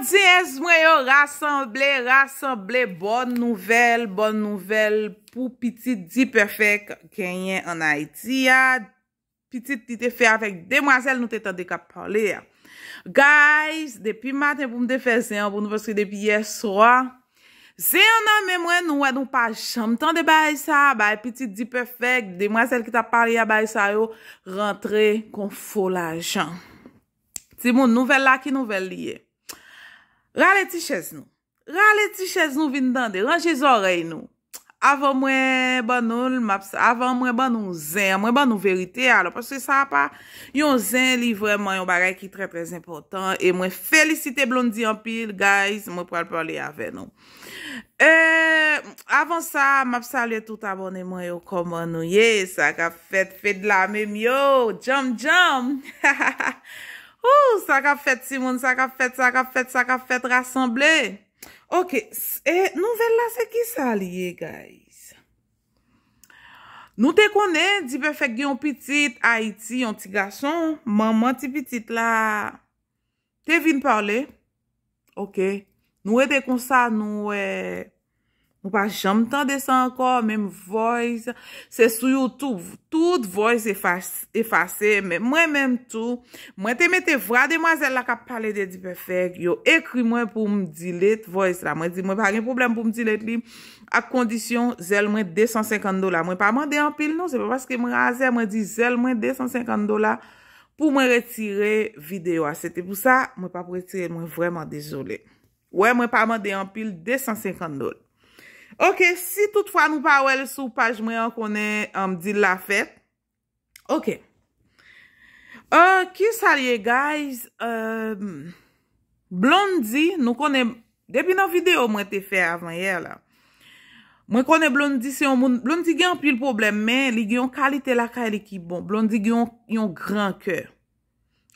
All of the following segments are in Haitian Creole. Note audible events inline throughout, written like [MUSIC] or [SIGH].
Adyez mwen yo rassemble, rassemble, bon nouvel, bon nouvel pou piti di perfek kenyen anay ti ya. Piti ti te fe avèk demwazel nou te tande kap prale ya. Guys, depi maten pou mte fezen, pou nouvele se depi yeswa. Se yon nan memwen nou anou pa chanm tan de bay sa, bay piti di perfek, demwazel ki ta parli ya bay sa yo, rentre kon fo la jan. Ti moun nouvel la ki nouvel liye. Rale ti ches nou, rale ti ches nou vin dande, ranje zorey nou Avan mwen ban nou, avan mwen ban nou zen, avan mwen ban nou verite alo Pas se sa pa, yon zen li vreman yon bagay ki tre prez impotant E mwen felicite Blondie Ampil, guys, mwen pral pral li ave nou Eee, euh, avan sa, mwen salye tout abone mwen yon koman nou Ye, sa ka fet, fet la mèm yo, jom jom [LAUGHS] Ou, sa ka fèt, Simon, sa ka fèt, sa ka fèt, sa ka fèt rassemblè. Ok, nouvel la se ki sa liye, guys? Nou te konè, di pe fèk gyon piti, a iti, yon ti gason, maman ti piti la, te vin pòlè. Ok, nou e de kon sa, nou e... Mwen pa jam tan de san akor, mwen mwen voice, se sou yo tout, tout voice efase, mwen mwen mwen tou, mwen te mwen te vwade, mwen zel la ka pale de dipefek, yo ekri mwen pou mwen dilet voice la, mwen di mwen pa gen problem pou mwen dilet li, ak kondisyon zel mwen 250 dola, mwen pa mwen dey an pil nou, se mwen paske mwen raze, mwen di zel mwen 250 dola pou mwen retire videyo, se te pou sa, mwen pa pritire, mwen vwèman dezolé, wè mwen pa mwen dey an pil 250 dola. Ok, si tout fwa nou pa wèl sou page mè an konè amdi um, la fèt. Ok. Euh, ki salye guys? Euh, blondie nou konè, depi nan video mwen te fè avan yè la. Mwen konè blondie se yon moun, blondie gen apil problem men, li gen yon kalite la ka el ekibon. Blondie gen yon gran kèr.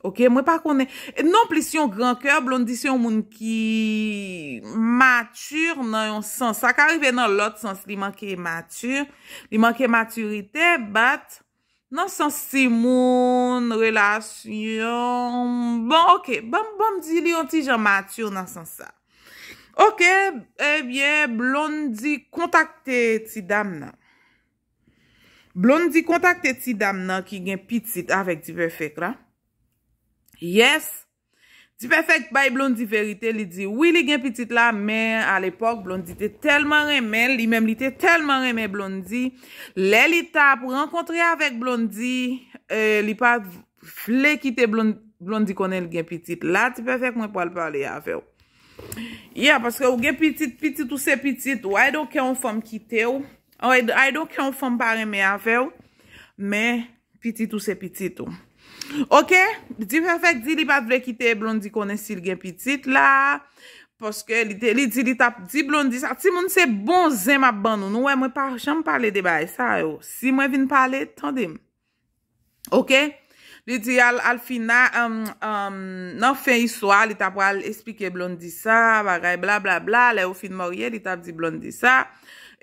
Ok, mwen pa konen, e nan plisyon gran kèr, blondisyon moun ki matur nan yon sens. Sa karive nan lot sens, li manke matur, li manke maturite, bat, nan sens si moun relasyon. Bon, ok, bon, bon, di li yon ti jan matur nan sens sa. Ok, ebyen, blondi kontakte ti dam nan. Blondi kontakte ti dam nan ki gen pitit avèk di vèfèk la. Yes, ti pefek bay blondi verite li di, oui li gen pitit la, men al epok blondi te telman remen, li men li te telman remen blondi, le li ta pou renkontre avek blondi, li pa fle kite blondi konen li gen pitit la, ti pefek mwen pou al pale avew. Ya, paske ou gen pitit, pitit ou se oh, pitit, ou aido ke ou fom kite ou, ou aido ke ou fom pareme avew, men pitit ou se pitit ou. Ok, di pefek, di li pat vre kite e blondi konen sil gen pitit la, poske li di li tap di blondi sa, ti moun se bon zem ap ban nou nou, wè mwen pa chanm pale debay sa yo, si mwen vin pale, tondim. Ok, li di al fina, um, um, nan fin iswa, li tap wale espike blondi sa, bagay bla bla bla, le ou fin morye, li tap di blondi sa.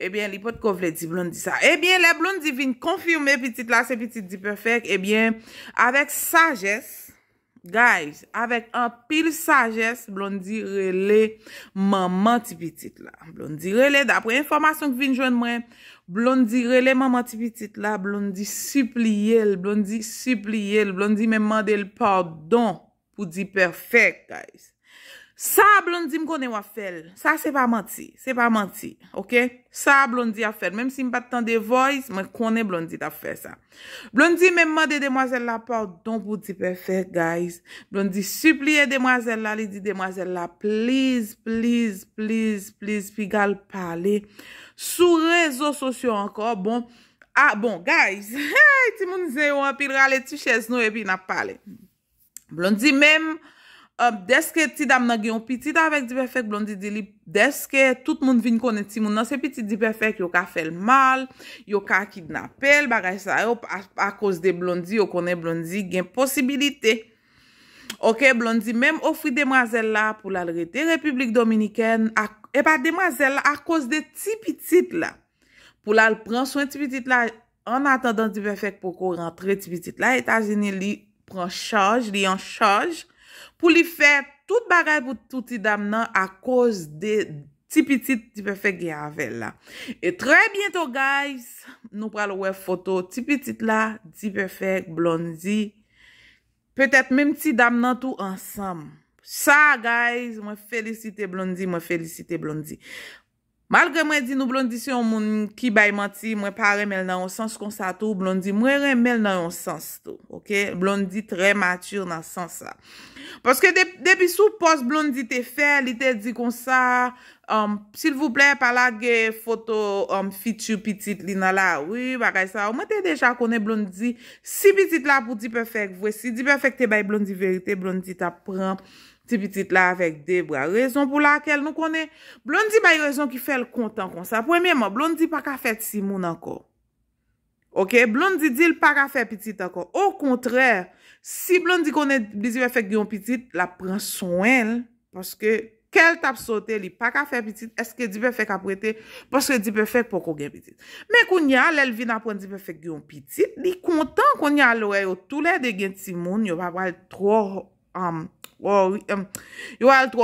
Ebyen, li pot kovle di blondi sa. Ebyen, le blondi vin konfirme pitit la se pitit di perfek. Ebyen, avek sages, guys, avek an pil sages, blondi rele maman ti pitit la. Blondi rele, dapre informasyon ki vin jwenn mwen, blondi rele maman ti pitit la. Blondi supli el, blondi supli el, blondi men mandel pardon pou di perfek, guys. Sa blondi m konen wafel. Sa se pa manti. Se pa manti. Ok? Sa blondi a fel. Mem si m pat tan de voice, m konen blondi ta fel sa. Blondi men mwade demwazel la pa ou don pou di pe fel, guys. Blondi suplie demwazel la, li di demwazel la, please, please, please, please, pi gal pale. Sou rezo sosyo anko, bon. Ah, bon, guys. [LAUGHS] Hey, ti moun ze ou an, pi rale tu ches nou, e pi na pale. Blondi men m, Deske ti dam nan gen yon pitit avèk diperfèk blondi di li, deske tout moun vin konen ti moun nan se pitit diperfèk, yo ka fel mal, yo ka kidnapel, bagay sa yo a kous de blondi, yo konen blondi gen posibilite. Ok, blondi, menm ofri demwazèl la pou lal rete Republik Dominiken, epa demwazèl la a kous de ti pitit la, pou lal pran sou yon ti pitit la, an atendan diperfèk pou kon rentre ti pitit la, etajen li pran chaj, li yon chaj, pou li fè tout bagay pou tout ti dam nan a koz de ti pitit, ti pefèk gen avè la. E trè bientò, guys, nou pral wè foto, ti pitit la, ti pefèk, blondi, pètèt mèm ti dam nan tout ansam. Sa, guys, mwen felisite blondi, mwen felisite blondi. Malgre mwen di nou blondi si yon moun ki bay manti, mwen pa remel nan yon sens konsa tou, blondi mwen remel nan yon sens tou, ok? Blondi tre matur nan sens la. Poske debi sou pos blondi te fe, li te di konsa, um, sile vouple, pala ge foto um, fitu pitit li nan la, wii, bagay sa, mwen te deja konen blondi si pitit la pou di pefek vwesi, di pefek te bay blondi verite, blondi ta pramp, Ti pitit la vek debra. Rezon pou la akèl nou konè. Blondi ba yon rezon ki fè l kontan kon sa. Premèman, blondi pa ka fèk simoun anko. Ok, blondi di l pa ka fèk pitit anko. Ou kontrèr, si blondi konè bi dipe fèk gyon pitit, la pren son el. Paske, kel tap sote li pa ka fèk pitit, eske dipe fèk apwete, paske dipe fèk poko gyon pitit. Men kon yal, el vina pren dipe fèk gyon pitit. Li kontan kon yal oè yo, tou lè de gyon simoun, yo pa wèl tro amm. Yo al tro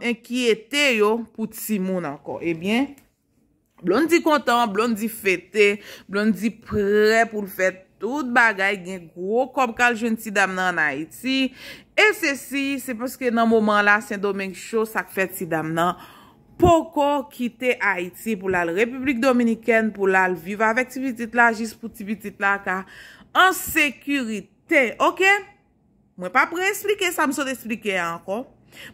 enkiyete yo pou ti moun anko. Ebyen, eh blon di kontan, blon di fete, blon di pre pou l fete tout bagay gen gro, kom kal joun si dam nan Haiti. E se si, se poske nan mouman la, sen do menk chou sak fete si dam nan, poko kite Haiti pou lal Republik Dominikene, pou lal vive avèk ti bitit la, jis pou ti bitit la, ka ansekurite, okè? Mwen pa pre-esplike, sa mson esplike anko.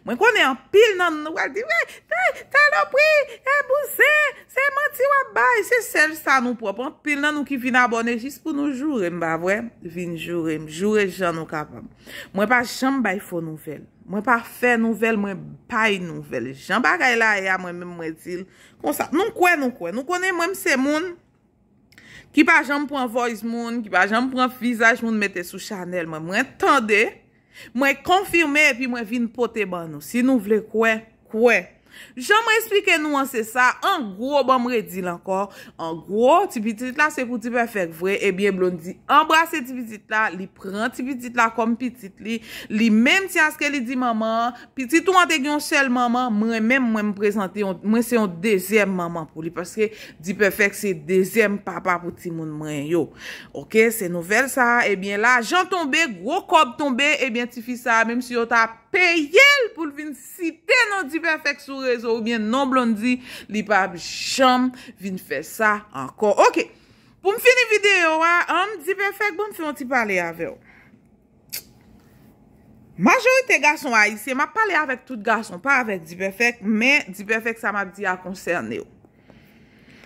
Mwen konen an pil nan nou wale di, wey, te, te lopri, e buze, se mati wabay, se sel sa nou propon. Pil nan nou ki vin abone jis pou nou jurem ba vwe. Vin jurem, jure jan nou kapam. Mwen pa jambay fo nouvel. Mwen pa fe nouvel, mwen pay nouvel. Jambay kaila aya e mwen men mwen dil. Mwen sa, nou kwen, nou kwen, nou konen mwen mse moun. Ki pa jom pou an voys moun, ki pa jom pou an fizaj moun mette sou chanel, mwen mwen tonde, mwen konfirme, pi mwen vin pote bano. Si nou vle kwen, kwen. Jan mwen esplike nou an se sa, an gro, bon mwen re di lankor, an gro, ti pitit la se kouti pefek vre, ebyen eh blon di, embrase ti pitit la, li pren ti pitit la kom pitit li, li menm ti aske li di maman, pitit ou an te gyon sel maman, mwen menm mwen mwen prezante, mwen se yon dezem maman pou li, paske di pefek se dezem papa pou ti moun mwen yo. Ok, se nouvel sa, ebyen eh la, jan tombe, gro kob tombe, ebyen eh ti fi sa, menm si yon tap. Che yel pou vin site nan Di Perfek sou rezo ou bien nan blondi li pa bi chanm vin fe sa ankon. Ok, pou m fini videyo, an Di Perfek bon fyon ti pale ave yo. Majorite gason a isi, ma pale ave tout gason, pa ave Di Perfek, men Di Perfek sa ma bi di a konserne yo.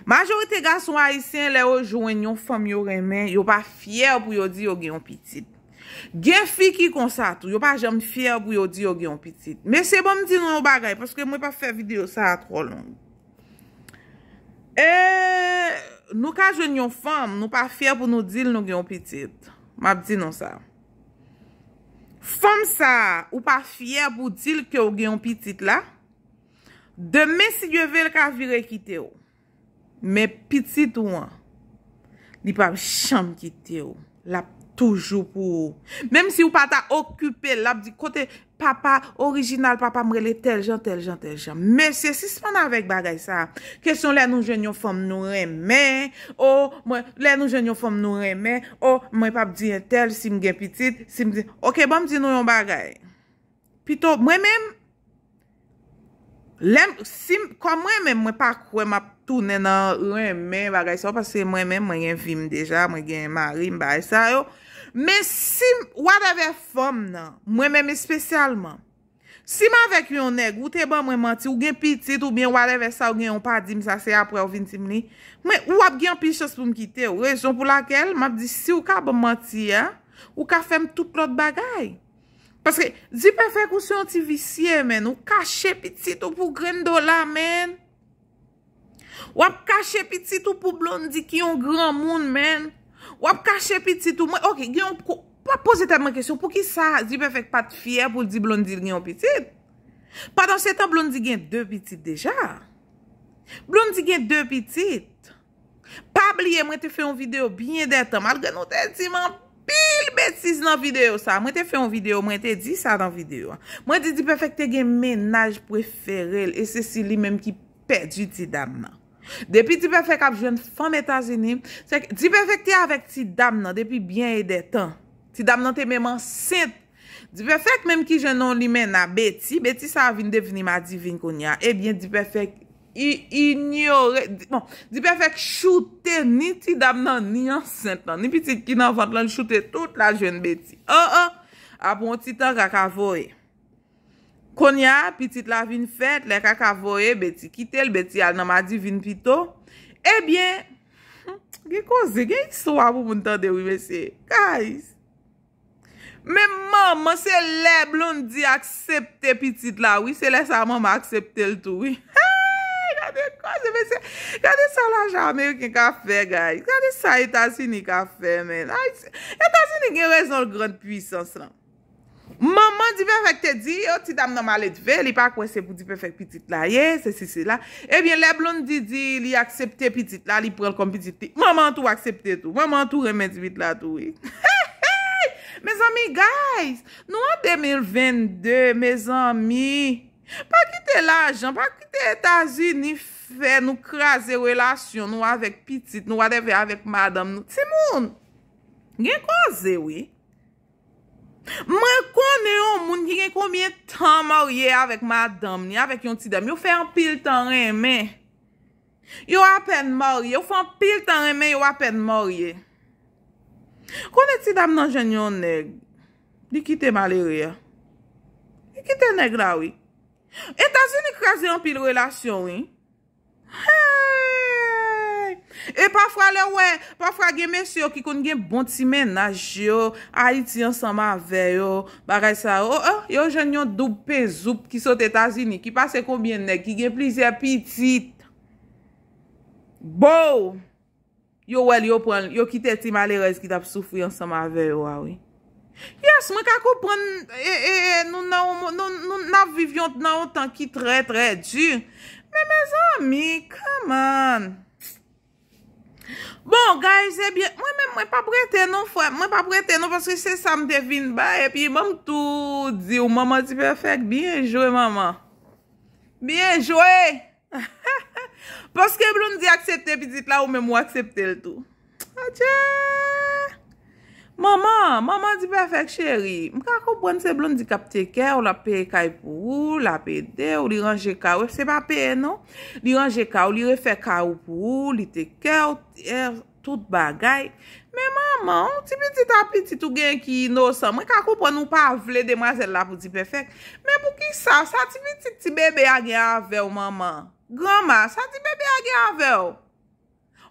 Majorite gason a isi en le yo jwen yon fom yo remen, yo pa fyer pou yo di yo gen yon pitit. Ge fi ki konsa tou, yo pa jom fiyer pou yo di yo gen yon pitit. Me se bom di nou bagay, paske mwen pa fe video sa a tro long. E, nou ka jen yon fom, nou pa fiyer pou nou dil nou gen yon pitit. Map di nou sa. Fom sa, ou pa fiyer pou dil ki yo gen yon pitit la. Deme si yon vel ka vire kite yo. Me pitit ou an. Li pa mcham kite yo. La pati. Toujou pou. Mem si ou pata okupe lap di kote papa orijinal, papa mrele tel jan, tel jan, tel jan. Men se sispan avèk bagay sa. Kèsyon lè nou jen yo fòm nou remè, ou mwen lè nou jen yo fòm nou remè, ou mwen pap di tel si mgen pitit, si mdi, ok, bon mdi nou yon bagay. Pito, mwen men... Lem, si, kon mwen men mwen pa kwe mwen ap tounen nan mwen men bagay sa, pas se mwen men mwen gen vim deja, mwen gen marim bagay sa yo, men si mwen wadeve fom nan, mwen men men spesyalman, si mwen vek yon neg, wote ban mwen manti, ou gen pitit, ou gen wadeve sa, ou gen yon padim, sa se apre ou vintim li, mwen wap gen pi chos pou mkite yo, rejon pou lakel, mwen ap di, si ou ka bon manti ya, ou ka fem tout plot bagay, Paske, zi pe fek ou se yon ti visye men, ou kache pitit ou pou gren do la men. Wap kache pitit ou pou blondi ki yon gran moun men. Wap kache pitit ou mwen. Ok, gen yon pou, wap pose ta mwen kesyon, pou ki sa zi pe fek pat fiyer pou di blondi gen yon pitit. Padan se ta blondi gen de pitit deja. Blondi gen de pitit. Pa bliye mwen te fe yon video bine deta mal gen yon tentiment. mwen te fè yon videyo, mwen te di sa mwen te di pefèk te gen menaj preferel, e se si li menm ki perdi ti dam nan depi ti pefèk ap jen fòm etazini se ki ti pefèk te avèk ti dam nan depi bien e detan ti dam nan te menm ansen ti pefèk menm ki jen non li menm na beti beti sa avin devini ma divin konya e bien ti pefèk I ignore... Bon, di pe fek choute ni ti dam nan ni ansent nan. Ni pitit ki nan vant lan choute tout la jwen beti. An e, an, e, apon ti tan kakavoye. Konya, pitit la vin fet, le kakavoye beti kitel beti al nan ma divin pito. Ebyen, hmm, ge koze gen sou apon moun tan dewi, mesye? Guys! Me maman se leb loun di aksepte pitit la, oui? Wi, se lesa maman aksepte l tou, oui? Wi. Ha! Gade sa la jame yon ken ka fe, gade sa etasi ni ka fe men, etasi ni gen rezon l gran pwisans lan. Maman di vefek te di, yo ti dam nan malet ve, li pa kwen se pou di vefek pitit la, ye, se se se la. Ebyen le bloun di di, li aksepte pitit la, li prel kom pitit ti. Maman tou aksepte tou, maman tou remen di vit la tou, ye. [LAUGHS] Me zami, guys, nou an 2022, me zami... Pa ki te lajan, pa ki te etazi ni fe, nou kraze relasyon nou avèk pitit, nou adèvè avèk madame nou. Ti moun, gen kwa ze wè? Mwen kone yon moun ki gen koumye tan morye avèk madame ni, avèk yon ti dam. Yo fè an pil tan remè. Yo apèn morye, yo fè an pil tan remè, yo apèn morye. Kone ti dam nan jen yon neg? Di ki te malerè? Di ki te neg la wè? E tazini krasi lan pil relasyon, wè? E pafra le wè, pafra gen mesyo ki kon gen bon ti menaj yo, a iti yon sama veyo, bagay sa yo, oh, oh, yo jen yon dub pe zoup ki sote tazini, ki pase konbyen ne, ki gen plizè pitit. Bou! Yo wèl yo pren, yo kite ti malerez ki dap soufri yon sama veyo, wè ah, wè. Yes, mwen ka koupon e, e, e, Nou nan vivyon nan o tan ki tre tre di Men men zami, come on Bon, guys, e eh bie Mwen mwen pa prete nou fwe Mwen pa prete nou fweske se sa mde vin ba E pi mwen mtou di ou maman di perfect Bien joué maman Bien joué [LAUGHS] Poske mwen di aksepte pi dit la ou mwen mwen aksepte l tou Adjee Maman, maman di perfek cheri, mkakou pwenn se blon di kap te kèw, la pè kèy pou, la pè dew, li ranje kèw, se pa pè nou, li ranje kèw, li refè kèw pou, li te kèw, eh, tout bagay. Mè maman, ti biti tapiti tou gen ki inosan, mkakou pwenn ou pa vle deman zè la pou di perfek, mè pou ki sa, sa ti biti ti bebe a gen a vèw maman, grama, sa ti bebe a gen a vèw.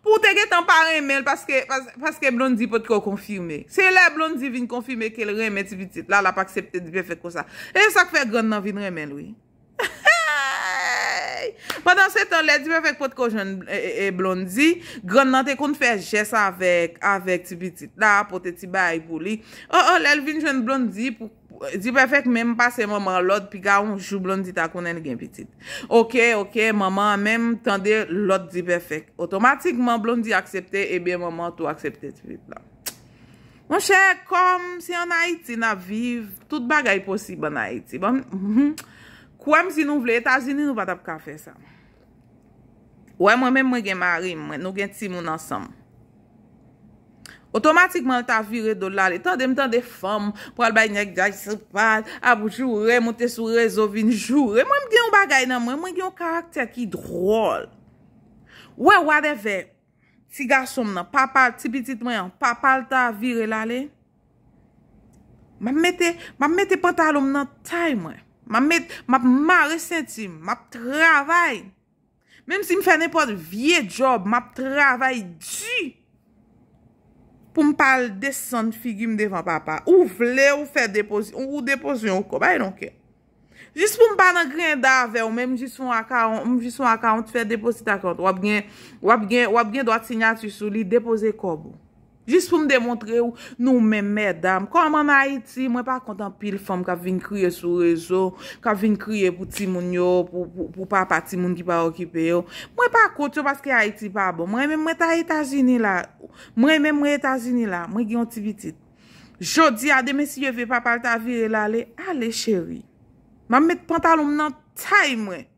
Pouten gen tan pa remen, paske blondi pot ko konfirme. Se le blondi vin konfirme, ke le remen, ti bitit. La, la, pa aksepte, dipe fèk kon sa. E sa k fèk, gwen nan vin remen, oui. Pendan se ton let, dipe fèk pot ko jen e, e, e blondi, gwen nan te kon fèk jes avèk, avèk, ti bitit. La, potè ti bay pou li. Oh, oh, lèl vin jen blondi pou... Di perfek menm pa se moun man lòd pi ga yon jou blondi ta konen gen pitit. Ok, ok, moun man menm tende lòd di perfek. Otomatikman blondi aksepte e be moun man tou aksepte. Moun chè, kom, se yon ha iti na viv, tout bagay posib an ha iti. Bon, mhm. Kouem si nou vle, ta zini nou vat ap ka fe sa. Ouè mwen menm mwen gen mari, mwen nou gen timoun ansam. Otomatikman ta vire do lale. Tande mtande fam, pral banyek djaj sepaz, abjou re, mw te sou rezovi njou re. Mwen gen yon bagay nan mwen, mwen gen yon karakter ki drol. Ouè, wadeve, si gason nan, papal, tipitit mwen, non. papal ta vire lale. Mwen mette, mwen mette pantalon nan tay mwen. Mwen mette, mwen mwen resenti, mwen travay. Mwen si mwen fè nè pot vie job, mwen travay djou. pou m pal desen figi m devan papa, ou vle ou fè deposi, ou deposi yon kob, a yonke. Jis pou m pal nan gren davè, ou men m jisou akar, m jisou akar, ou te fè deposi ta kote, wap gen, wap gen, wap gen doat sinyati sou li, depose kob ou. Jist pou m demontre ou nou mè mè dam. Kwa mè nan Haiti, mwen pa kontan pil fòm ka vin kriye sou rezo, ka vin kriye pou timoun yo, pou pa pati moun ki pa okipe yo. Mwen pa kout yo paske Haiti pa bon. Mwen mè mwen ta itajini la. Mwen mè mwen itajini la. Mwen gyon ti bitit. Jodi ade mè si yo ve pa pal ta vire la le. Ale chéri. Mwen mè pantalon nan tay mwen.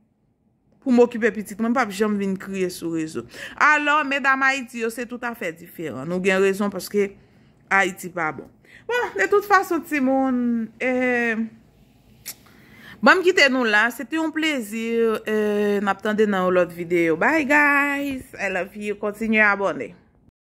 pou m'okipe pitik, mwen pa vi jom vin kriye sou rezo. Alo, medam Haiti, yo se tout afè diferan. Nou gen rezon paske Haiti pa bon. Bon, de tout fason, timoun, euh, bon, eee, bam gite nou la, se te yon plezi eee, euh, nap tande nan ou lot videyo. Bye guys! El avi, kontinye abone.